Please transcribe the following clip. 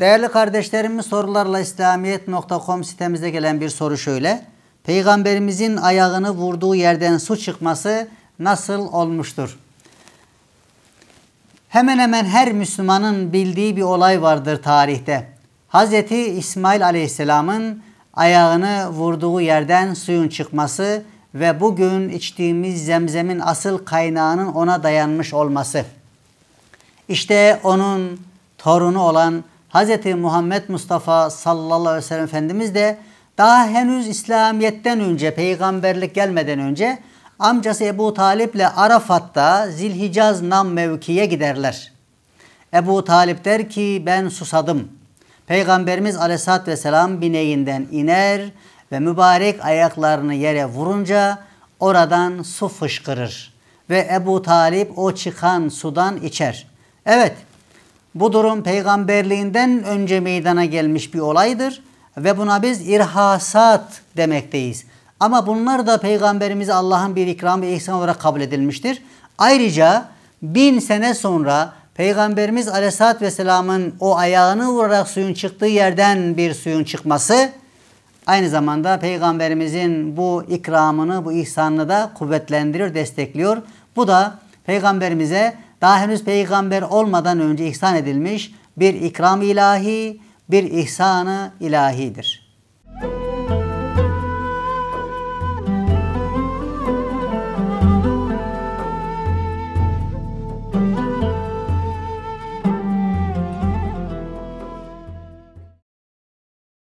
Değerli kardeşlerimiz sorularla İslamiyet.com sitemizde gelen bir soru şöyle. Peygamberimizin ayağını vurduğu yerden su çıkması nasıl olmuştur? Hemen hemen her Müslümanın bildiği bir olay vardır tarihte. Hz. İsmail Aleyhisselam'ın ayağını vurduğu yerden suyun çıkması ve bugün içtiğimiz zemzemin asıl kaynağının ona dayanmış olması. İşte onun torunu olan Hz. Muhammed Mustafa sallallahu aleyhi ve sellem Efendimiz de daha henüz İslamiyet'ten önce, peygamberlik gelmeden önce amcası Ebu Talip ile Arafat'ta Zilhicaz nam mevkiye giderler. Ebu Talip der ki ben susadım. Peygamberimiz aleyhissalatü vesselam bineğinden iner ve mübarek ayaklarını yere vurunca oradan su fışkırır. Ve Ebu Talip o çıkan sudan içer. Evet bu durum peygamberliğinden önce meydana gelmiş bir olaydır ve buna biz irhasat demekteyiz. Ama bunlar da Peygamberimiz Allah'ın bir ikram ve ihsan olarak kabul edilmiştir. Ayrıca bin sene sonra Peygamberimiz Aleyhisselatü Vesselam'ın o ayağını vurarak suyun çıktığı yerden bir suyun çıkması aynı zamanda Peygamberimizin bu ikramını, bu ihsanını da kuvvetlendiriyor, destekliyor. Bu da Peygamberimize daha henüz peygamber olmadan önce ihsan edilmiş bir ikram ilahi, bir ihsanı ilahidir.